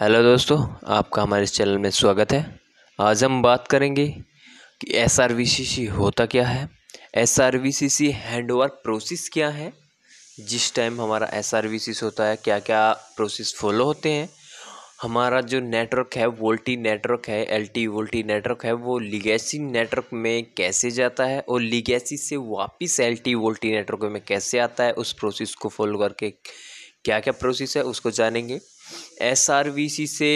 Hello दोस्तों आपका हमारे इस चैनल में स्वागत है आज हम बात करेंगे कि S R V C C होता क्या है S R V C C hand over process क्या है जिस टाइम हमारा एस आर वी सी होता है क्या क्या प्रोसेस फॉलो होते हैं हमारा जो नेटवर्क है वोल्टी नेटवर्क है एल टी वोल्टी नेटवर्क है वो लिगेसी नेटवर्क में कैसे जाता है और लिगेसी से वापस एल टी वोल्टी नेटवर्क में कैसे आता है उस प्रोसेस को फॉलो करके क्या क्या प्रोसेस है उसको जानेंगे एस आर वी सी से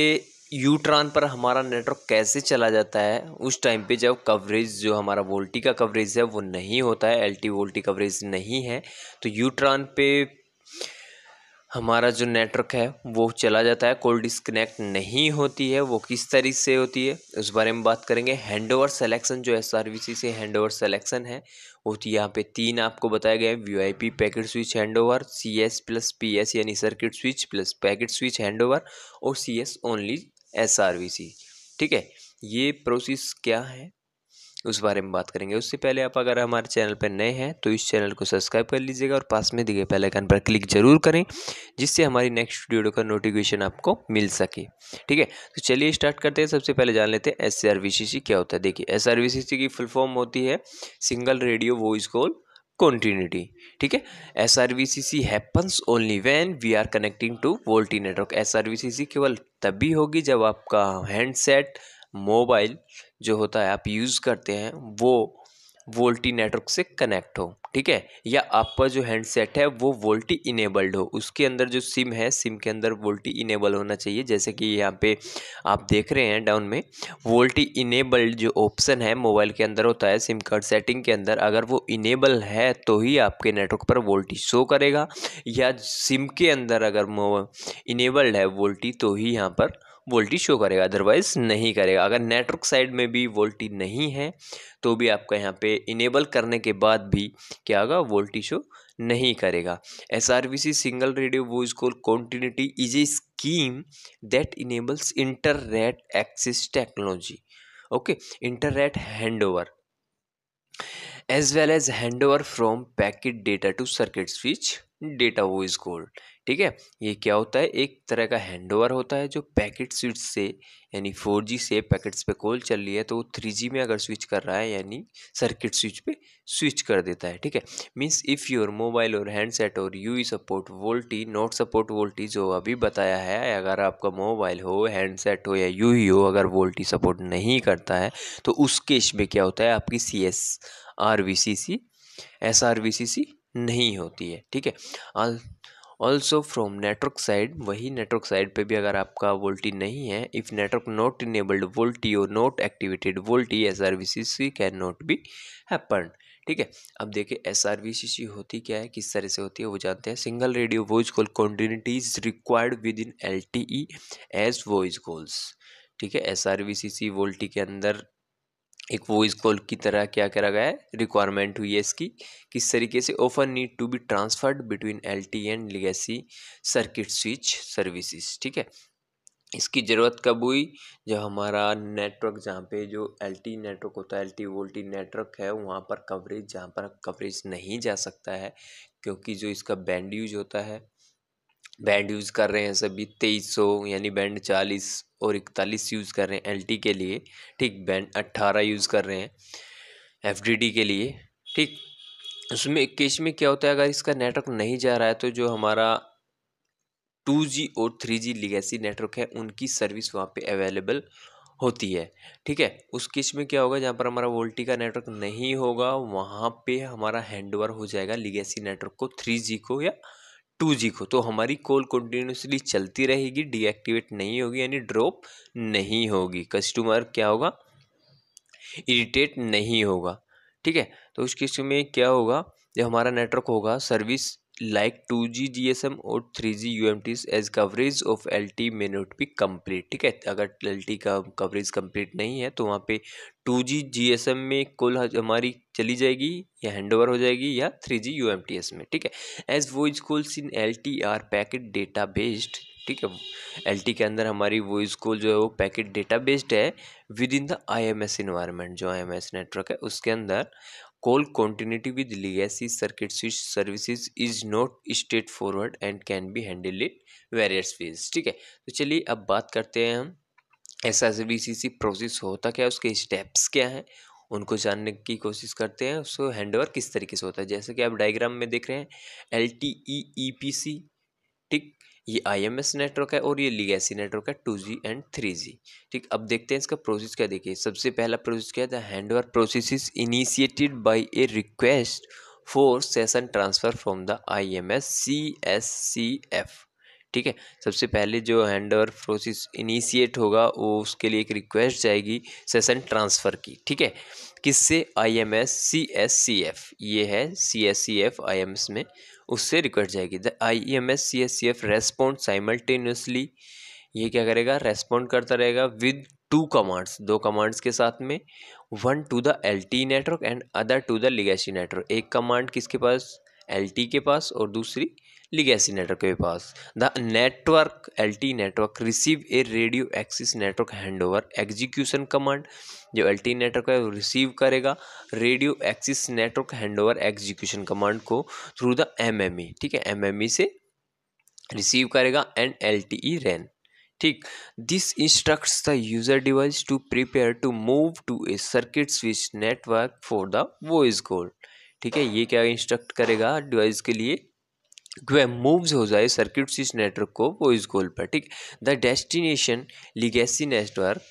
यूट्रान पर हमारा नेटवर्क कैसे चला जाता है उस टाइम पे जब कवरेज जो हमारा वोल्टी का कवरेज है वो नहीं होता है एल टी वोल्टी कवरेज नहीं है तो यूट्रान पे हमारा जो नेटवर्क है वो चला जाता है कोल डिस्कनेक्ट नहीं होती है वो किस तरीके से होती है उस बारे में बात करेंगे हैंड ओवर सेलेक्शन जो एस आर वी सी से हैंड ओवर सेलेक्शन है वो तो यहाँ पे तीन आपको बताया गया है V I P packet switch hand over C S plus P S यानी circuit switch plus packet switch hand over और C S only S R V C ठीक है ये प्रोसेस क्या है उस बारे में बात करेंगे उससे पहले आप अगर हमारे चैनल पर नए हैं तो इस चैनल को सब्सक्राइब कर लीजिएगा और पास में दिए गए पहले पर क्लिक जरूर करें जिससे हमारी नेक्स्ट वीडियो का नोटिफिकेशन आपको मिल सके ठीक है तो चलिए स्टार्ट करते हैं सबसे पहले जान लेते हैं एस क्या होता है देखिए एस की फुल फॉर्म होती है single radio voice call continuity ठीक है S R V C C happens only when we are connecting to VoLTE network S R V C C केवल तभी होगी जब आपका हैंडसेट मोबाइल जो होता है आप यूज़ करते हैं वो वोल्टी नेटवर्क से कनेक्ट हो ठीक है या आपका जो हैंडसेट है वो वोल्टी इनेबल्ड हो उसके अंदर जो सिम है सिम के अंदर वोल्टी इनेबल होना चाहिए जैसे कि यहाँ पे आप देख रहे हैं डाउन में वोल्टी इनेबल्ड जो ऑप्शन है मोबाइल के अंदर होता है सिम कार्ड सेटिंग के अंदर अगर वो इनेबल है तो ही आपके नेटवर्क पर वोल्टी शो करेगा या सिम के अंदर अगर इनेबल्ड है वोल्टी तो ही यहाँ पर वोल्टी शो करेगा अदरवाइज़ नहीं करेगा अगर नेटवर्क साइड में भी वोल्टी नहीं है तो भी आपका यहाँ पे इनेबल करने के बाद भी क्या होगा वोल्टी शो नहीं करेगा S R V C single radio voice call continuity is a scheme that enables internet access technology okay internet hand over as well as hand over from packet data to circuit switch data वो is gold ठीक है ये क्या होता है एक तरह का हैंडओवर होता है जो पैकेट स्विच से यानी फोर जी से पैकेट्स पे कॉल चल रही है तो वो थ्री जी में अगर स्विच कर रहा है यानी सर्किट स्विच पे स्विच कर देता है ठीक है मीन्स इफ़ योर मोबाइल और हैंडसेट और you support VoLTE not support VoLTE जो अभी बताया है अगर आपका मोबाइल हो हैंडसेट हो या यू हो अगर वोल्टी सपोर्ट नहीं करता है तो उस केस में क्या होता है आपकी C S R V C C S R V C C नहीं होती है ठीक है ऑल्सो फ्रॉम नेटवर्क साइड वही नेटवर्क साइड पे भी अगर आपका वोल्टी नहीं है if network not enabled VoLTE और not activated VoLTE S R V C C can not be happen ठीक है अब देखिए S R V C C होती क्या है किस तरह से होती है वो जानते हैं single radio voice call continuity is required with in L T E as voice calls ठीक है S R V C C VoLTE के अंदर एक वॉइस कॉल की तरह क्या करा गया है रिक्वायरमेंट हुई है इसकी किस तरीके से offer need to be transferred between L T and legacy circuit switch services ठीक है इसकी ज़रूरत कब हुई जब हमारा नेटवर्क जहाँ पे जो एल टी नेटवर्क होता है एल टी वोल्टी नेटवर्क है वहाँ पर कवरेज जहाँ पर कवरेज नहीं जा सकता है क्योंकि जो इसका बैंड यूज होता है बैंड यूज़ कर रहे हैं सभी तेईस सौ यानी बैंड चालीस और इकतालीस यूज़ कर रहे हैं एलटी के लिए ठीक बैंड अट्ठारह यूज़ कर रहे हैं एफडीडी के लिए ठीक उसमें केस में क्या होता है अगर इसका नेटवर्क नहीं जा रहा है तो जो हमारा टू जी और थ्री जी लिगेसी नेटवर्क है उनकी सर्विस वहाँ पे अवेलेबल होती है ठीक है उस केस में क्या होगा जहाँ पर हमारा वोल्टी का नेटवर्क नहीं होगा वहाँ पे हमारा हैंड ओवर हो जाएगा लिगेसी नेटवर्क को थ्री जी को या टू जी को तो हमारी कॉल कंटिन्यूसली चलती रहेगी डीएक्टिवेट नहीं होगी यानी ड्रॉप नहीं होगी कस्टमर क्या होगा इरिटेट नहीं होगा ठीक है तो उस किस्म में क्या होगा जब हमारा नेटवर्क होगा service like two G G S M और three G U M T as coverage of L T may not be complete ठीक है अगर एल टी का कवरेज कम्प्लीट नहीं है तो वहाँ पे two G G S M में कुल हमारी चली जाएगी या हैंड ओवर हो जाएगी या three G U M T S में ठीक है एज वो is calls in L T are packet data based ठीक है एल टी के अंदर हमारी वॉइस कॉल जो है वो पैकेट डेटा बेस्ड है with in the I M S environment जो आई एम एस नेटवर्क है उसके अंदर continuity with legacy circuit switch services is not straightforward and can be handle it various phase ठीक है तो चलिए अब बात करते हैं हम S S B C C process होता क्या है उसके स्टेप्स क्या हैं उनको जानने की कोशिश करते हैं उसको हैंड ओवर किस तरीके से होता है जैसे कि आप डायग्राम में देख रहे हैं L T E E P C ठीक ये आईएमएस नेटवर्क है और ये लीगेसी नेटवर्क है two G and three G ठीक अब देखते हैं इसका प्रोसेस क्या देखिए सबसे पहला प्रोसेस क्या है then over process is initiated by a request for session transfer from the I M S C S C F ठीक है सबसे पहले जो हैंड ओवर प्रोसेस इनिशिएट होगा वो उसके लिए एक रिक्वेस्ट जाएगी सेशन ट्रांसफ़र की ठीक है किससे I M S C S C F ये है C S C F I M S में उससे रिक्वेस्ट जाएगी the I E M S C S C F respond simultaneously ये क्या करेगा रेस्पॉन्ड करता रहेगा विद टू कमांड्स दो कमांड्स के साथ में one to the L T network and other to the legacy network एक कमांड किसके पास एल टी के पास और दूसरी लिगेसी नेटवर्क के पास the network L T network receive a radio access network hand over execution command जो L T network है वो रिसीव करेगा radio access network hand over execution command को through the M M E ठीक है M M E से receive करेगा and L T E RAN ठीक this instructs the user device to prepare to move to a circuit switch network for the voice call ठीक है ये क्या instruct करेगा डिवाइस के लिए जो है मूव्स हो जाए सर्किट से इस नेटवर्क को वो इस गोल पर ठीक the destination legacy network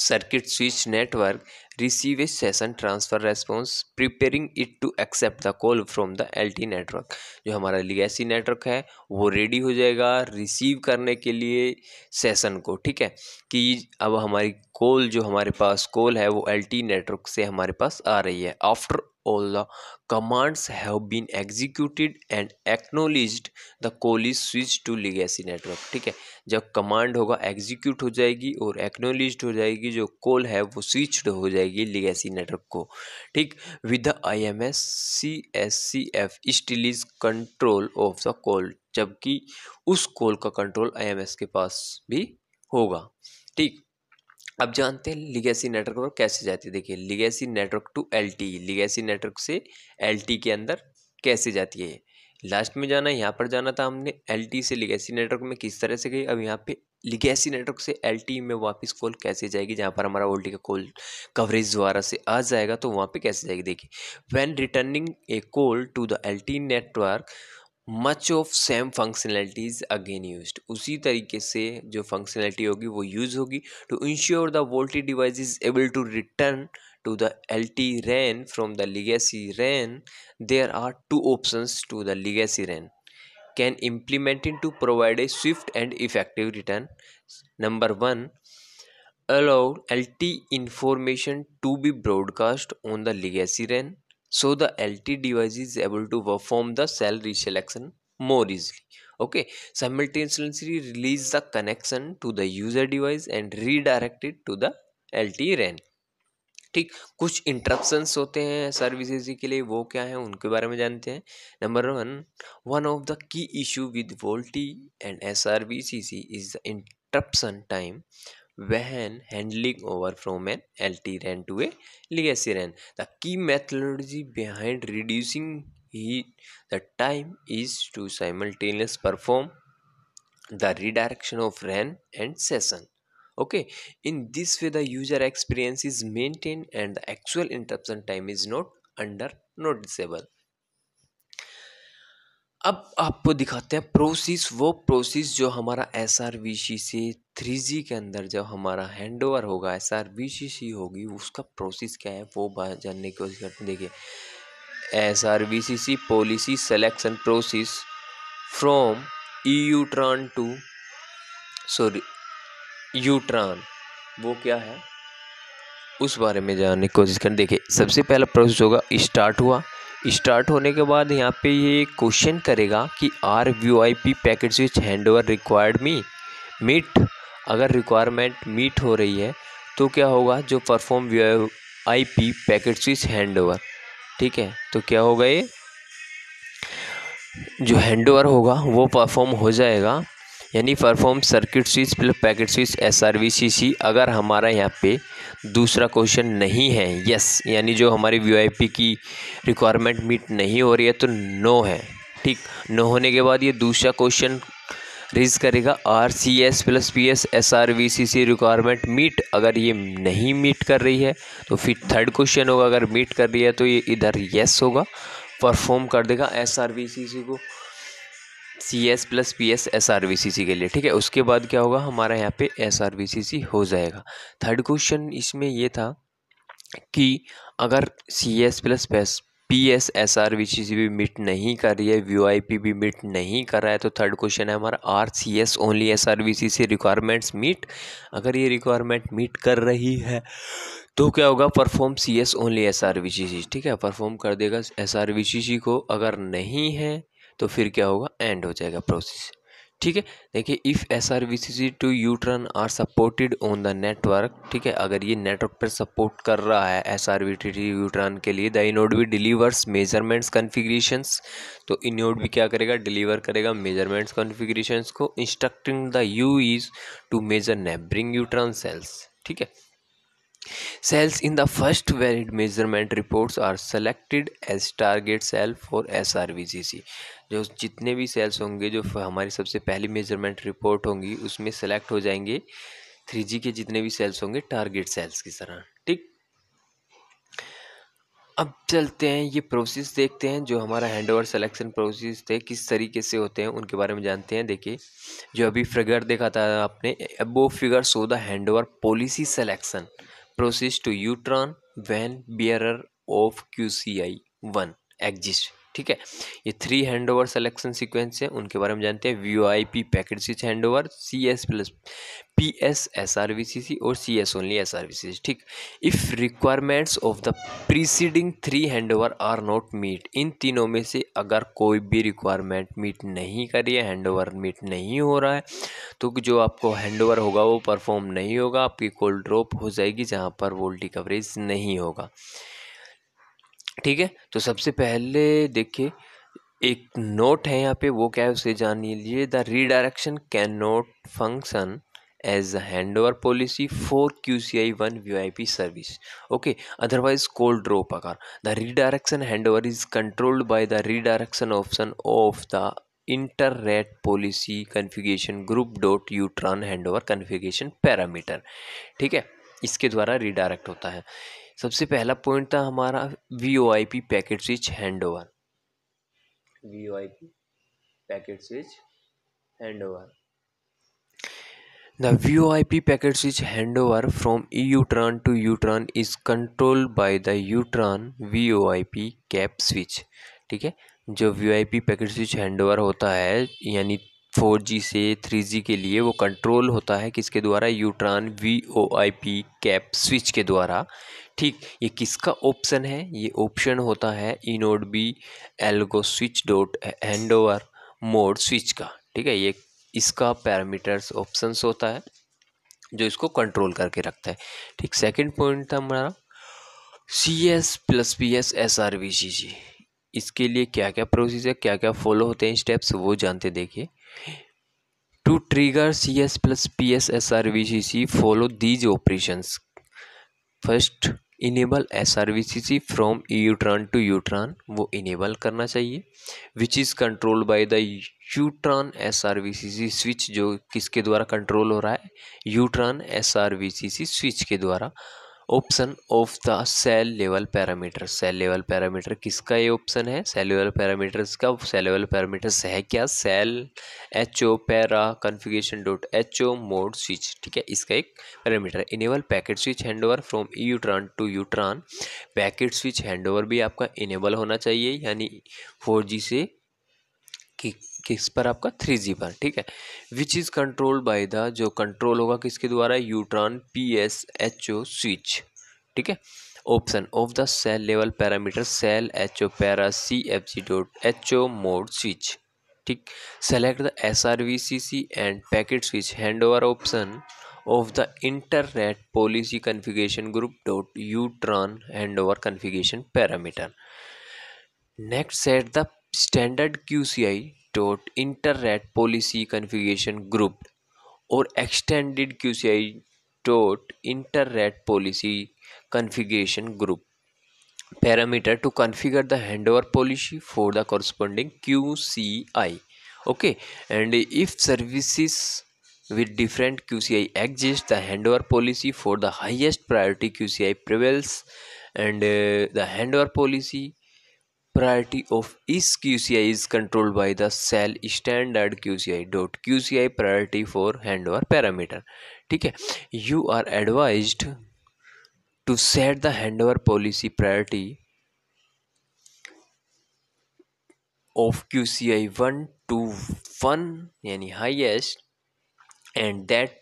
circuit switch network receive a session transfer response preparing it to accept the call from the LT network जो हमारा लिगेसी नेटवर्क है वो रेडी हो जाएगा रिसीव करने के लिए सेशन को ठीक है कि अब हमारी कॉल जो हमारे पास कॉल है वो एलटी नेटवर्क से हमारे पास आ रही है after all the commands have been executed and acknowledged the call is switched to legacy network ठीक है जब command होगा execute हो जाएगी और acknowledged हो जाएगी जो call है वो switched हो जाएगी legacy network को ठीक with the IMS CSCF still is control of the call जबकि उस call का control IMS के पास भी होगा ठीक अब जानते हैं लिगेसी नेटवर्क कैसे जाती है देखिए legacy network to L T legacy network से एल टी के अंदर कैसे जाती है लास्ट में जाना है यहाँ पर जाना था हमने एल टी से लिगेसी नेटवर्क में किस तरह से गई अब यहाँ पे लिगेसी नेटवर्क से एल टी में वापस कॉल कैसे जाएगी जहाँ पर हमारा ओल्टी का कॉल कवरेज द्वारा से आ जाएगा तो वहाँ पे कैसे जाएगी देखिए when returning a call to the L T network much of same functionalities again use उसी तरीके से जो फंक्शनैलिटी होगी वो यूज़ होगी to ensure the VoLTE device is able to return to the L T RAN from the legacy RAN there are two option to the legacy RAN can implementing to provide a swift and effective return number one L T information to B broadcast on the legacy RAN so the LT device is able to perform the cell reselection more easily. Okay, simultaneously release the connection to the user device and redirect it to the LT RAN. ठीक कुछ interruptions होते हैं services के लिए वो क्या है उनके बारे में जानते हैं number one one of the key issue with VoLTE and S R B C C is the interruption time when handling over from an LT RAN to a legacy RAN. The key methodology behind reducing heat the time is to simultaneously perform the redirection of RAN and session. Okay, in this way the user experience is maintained and the actual interruption time is not under noticeable. अब आपको दिखाते हैं process वो process जो हमारा S R V C से three G के अंदर जब हमारा हैंड ओवर होगा S R V C C होगी उसका प्रोसेस क्या है वो बात जानने की कोशिश करते हैं देखिए S R V C C policy selection process from E UTRAN to sorry UTRAN वो क्या है उस बारे में जानने की कोशिश करें देखिए सबसे पहला प्रोसेस होगा स्टार्ट हुआ स्टार्ट होने के बाद यहाँ पे ये क्वेश्चन करेगा कि R V I P packet which hand over required me meet अगर रिक्वायरमेंट मीट हो रही है तो क्या होगा जो perform V I P packet which hand over ठीक है तो क्या होगा ये जो हैंड ओवर होगा वो परफॉर्म हो जाएगा यानी perform circuit switch plus packet switch S R V C C अगर हमारा यहाँ पे दूसरा क्वेश्चन नहीं है यस यानी जो हमारी वी आई पी की रिक्वायरमेंट मीट नहीं हो रही है तो नो है ठीक नो होने के बाद ये दूसरा क्वेश्चन रेज करेगा R C S plus P S S R V C C requirement meet अगर ये नहीं मीट कर रही है तो फिर थर्ड क्वेश्चन होगा अगर मीट कर रही है तो ये इधर येस होगा परफॉर्म कर देगा S R V C C को C S plus P S S R V C C के लिए ठीक है उसके बाद क्या होगा हमारा यहाँ पे S R V C C हो जाएगा थर्ड क्वेश्चन इसमें ये था कि अगर C S plus P S S R V C भी मीट नहीं कर रही है व्यू आई पी भी मीट नहीं कर रहा है तो थर्ड क्वेश्चन है हमारा R C S only S R V C C requirements meet अगर ये रिक्वायरमेंट मीट कर रही है तो क्या होगा perform C S only S R V C C ठीक है परफॉर्म कर देगा S R V C C को अगर नहीं है तो फिर क्या होगा एंड हो जाएगा प्रोसेस ठीक है देखिए if S R V C C to UTRAN are supported on the network ठीक है अगर ये नेटवर्क पर सपोर्ट कर रहा है S R V T T UTRAN के लिए द इनोड भी डिलीवर्स मेजरमेंट्स कन्फिग्रेशंस तो इनोड भी क्या करेगा डिलीवर करेगा मेजरमेंट्स कन्फिग्रेशंस को instructing the U is to measure neighbouring UTRAN cells ठीक है cells in the first valid measurement reports are selected as target cell for S R V C C जो जितने भी सेल्स होंगे जो हमारी सबसे पहली मेजरमेंट रिपोर्ट होंगी उसमें सेलेक्ट हो जाएंगे थ्री जी के जितने भी सेल्स होंगे टारगेट सेल्स की तरह ठीक अब चलते हैं ये प्रोसेस देखते हैं जो हमारा हैंड ओवर सेलेक्शन प्रोसेस थे किस तरीके से होते हैं उनके बारे में जानते हैं देखिए जो अभी फिगर देखा था आपने वो figure so the hand over policy selection proceeds to Utron when bearer of QCI 1 exists. ठीक है ये three hand over selection sequence है उनके बारे में जानते हैं V I P packet switch hand over C S plus P S S R V C C और C S only S R V C C ठीक if requirements of the preceding three hand over are not meet इन तीनों में से अगर कोई भी requirement meet नहीं करी है हैंड ओवर मीट नहीं हो रहा है तो जो आपको हैंड ओवर होगा वो परफॉर्म नहीं होगा आपकी कोल्ड ड्रॉप हो जाएगी जहाँ पर वोल्टी कवरेज नहीं होगा ठीक है तो सबसे पहले देखिए एक नोट है यहाँ पे वो क्या है उसे जान लीजिए the redirection can not function as a hand over policy for Q C I one V I P service okay otherwise cold drop occur the redirection hand over is controlled by the redirection option of the inter rate policy configuration group dot UTRAN hand over configuration parameter ठीक है इसके द्वारा redirect होता है सबसे पहला point था हमारा V O I P packet switch hand over V O I P packet switch hand over the V O I P packet switch hand over from E UTRAN to UTRAN is control by the UTRAN V O I P cap switch ठीक है जो V I P packet switch hand over होता है यानी four G से three G के लिए वो कंट्रोल होता है किसके द्वारा UTRAN V O I P cap switch के द्वारा ठीक ये किसका ऑप्शन है ये ऑप्शन होता है eNode B algo switch dot hand over mode switch का ठीक है ये इसका पैरामीटर्स ऑप्शन होता है जो इसको कंट्रोल करके रखता है ठीक सेकंड पॉइंट था हमारा C S plus P S S R V C जी इसके लिए क्या क्या प्रोसीजर क्या क्या फॉलो होते हैं स्टेप्स वो जानते देखिए to trigger C S plus P S S R V C C follow these operations first enable a services from UTRAN to UTRAN वो इनेबल करना चाहिए which is control by the UTRAN S R V C C switch जो किसके द्वारा कंट्रोल हो रहा है UTRAN S R V C C switch के द्वारा option of the cell level parameter cell level parameter किसका ये ऑप्शन है सेल लेवल पैरामीटर्स का सेल लेवल पैरामीटर्स है क्या cell H O para configuration dot H O mode switch ठीक है इसका एक parameter enable packet switch hand over from E UTRAN to UTRAN packet switch hand over भी आपका enable होना चाहिए यानी फोर जी से कि किस पर आपका थ्री जी पर ठीक है which is control by the जो कंट्रोल होगा किसके द्वारा UTRAN P S H O switch ठीक है option of the cell level parameter cell H O para C F G dot H O mode switch ठीक select the S R V C C and packet switch hand over option of the internet policy configuration group dot UTRAN hand over configuration parameter next set the standard QCI dot internet policy configuration group, or extended QCI dot internet policy configuration group parameter to configure the handover policy for the corresponding QCI okay and if services with different QCI exist the handover policy for the highest priority QCI prevails and uh, the handover policy priority of each QCI is controlled by the cell standard QCI dot QCI priority for handover parameter. ठीक है You are advised to set the handover policy priority of QCI one to one यानी highest and that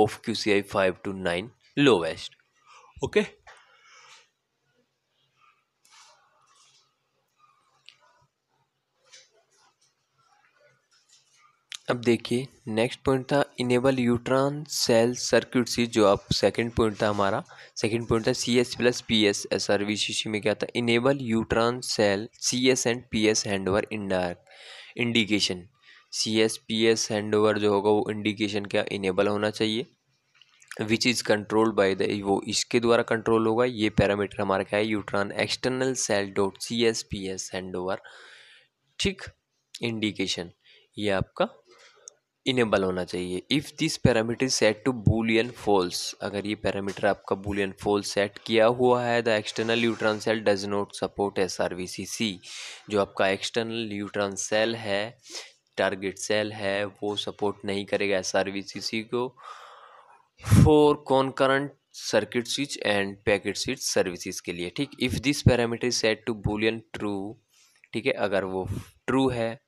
of QCI five to nine lowest. Okay. अब देखिए next point था enable UTRAN cell circuit C जो आप second point था हमारा second point था C S plus P S S R V C C में क्या था enable UTRAN cell C S and P S hand over indirect indication C S P S hand over जो होगा वो indication क्या enable होना चाहिए which is control by the वो इसके द्वारा कंट्रोल होगा ये पैरामीटर हमारा क्या है UTRAN external cell dot C S P S hand over ठीक इंडिकेशन ये आपका इनेबल होना चाहिए if this parameter set to boolean false अगर ये पैरामीटर आपका बुलियन फॉल्स सेट किया हुआ है the external UTRAN cell does not support S R V C C जो आपका एक्सटर्नल न्यूट्रॉन सेल है टारगेट सेल है वो सपोर्ट नहीं करेगा S R V C C को for current circuit switch and packet switch services के लिए ठीक if this parameter set to boolean true ठीक है अगर वो ट्रू है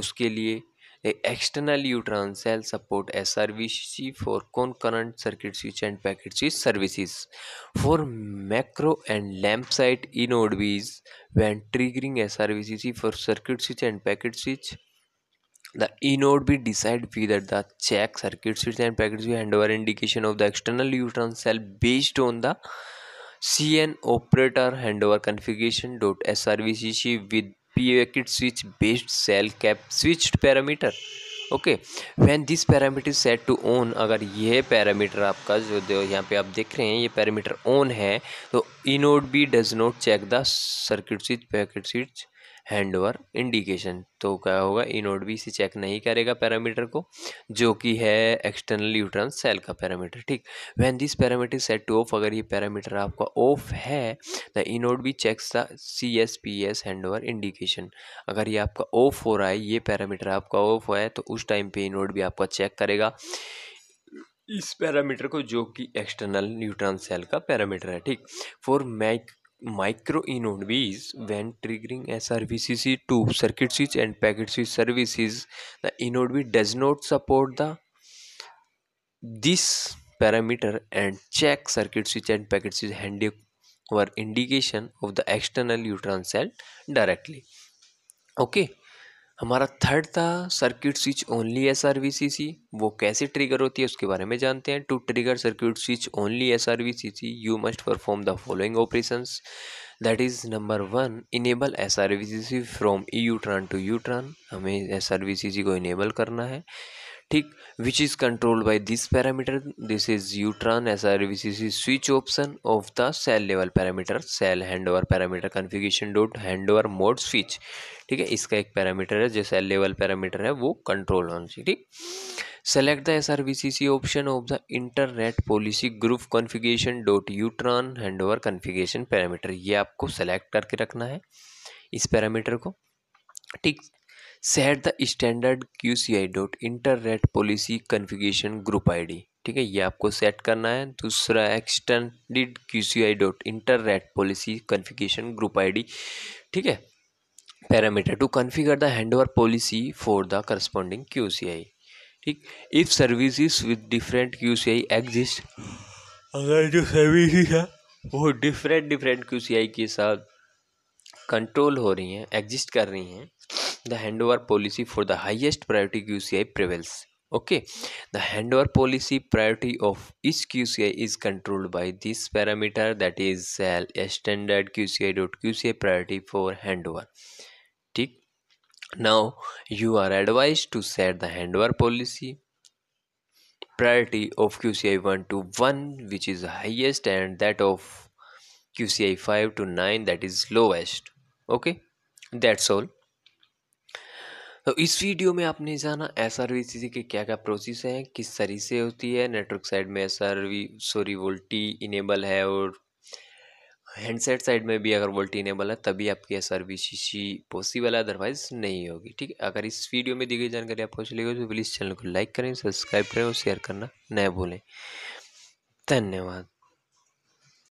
उसके लिए external uTran shall support a service for concurrent circuit switch and packet switch services for macro and lamp site inodbs when triggering a service for circuit switch and packet switch the inode be decide whether the check circuit switch and packet switch handover indication of the external uTran shall based on the cn operator handover configuration dot service with packet switch based cell cap switched parameter okay when this parameter set to on अगर यह parameter आपका जो यहाँ पे आप देख रहे हैं ये पैरामीटर ऑन है तो eNode B does not check the circuit switch packet switch hand over indication तो क्या होगा नोड भी इसे चेक नहीं करेगा पैरामीटर को जो कि है एक्सटर्नल यूट्रन सेल का पैरामीटर ठीक when this parameter set to off अगर ये पैरामीटर आपका ऑफ है द तो नोड भी check the C S P S hand over indication अगर ये आपका ऑफ हो रहा है ये पैरामीटर आपका ऑफ है तो उस टाइम पे नोड भी आपका चेक करेगा इस पैरामीटर को जो कि एक्सटर्नल न्यूट्रॉन सेल का पैरामीटर है ठीक for mac micro is when triggering srvcc to circuit switch and packet switch services the inode does not support the this parameter and check circuit switch and packet switch handover indication of the external neutron cell directly okay हमारा third था circuit switch only S R V C C वो कैसे trigger होती है उसके बारे में जानते हैं to trigger circuit switch only S R V C C you must perform the following operation that is number one enable S R V C C from E UTRAN to UTRAN हमें S R V C C को enable करना है ठीक which is controlled by this parameter this is UTRAN S R which is switch option of the cell level parameter cell hand over parameter configuration dot hand over mode switch ठीक है इसका एक parameter है जो cell level parameter है वो control होना चाहिए ठीक select the S R V C C option of the internet policy group configuration dot UTRAN hand over configuration parameter ये आपको सेलेक्ट करके रखना है इस पैरामीटर को ठीक set the standard Q C I dot internet policy configuration group I D ठीक है ये आपको सेट करना है दूसरा extended Q C I dot internet policy configuration group I D ठीक है parameter to configure the hand over policy for the corresponding Q C I ठीक if service with different Q C I exist अगर जो service है वो different different Q C आई के साथ control हो रही हैं एग्जिस्ट कर रही हैं the handover policy for the highest priority QCI prevails okay the handover policy priority of each QCI is controlled by this parameter that is cell uh, standard QCI dot QCI priority for handover tick now you are advised to set the handover policy priority of QCI 1 to 1 which is highest and that of QCI 5 to 9 that is lowest okay that's all तो इस video में आपने जाना S R के क्या क्या process हैं किस तरीके से होती है नेटवर्क साइड में S R V sorry VoLTE enable है और हैंडसेट साइड में भी अगर वोल्टी इनेबल है तभी आपकी एस आर पॉसिबल है अदरवाइज नहीं होगी ठीक है अगर इस वीडियो में दी गई जानकारी आपको अच्छी लगी तो प्लीज़ चैनल को लाइक करें सब्सक्राइब करें और शेयर करना न भूलें धन्यवाद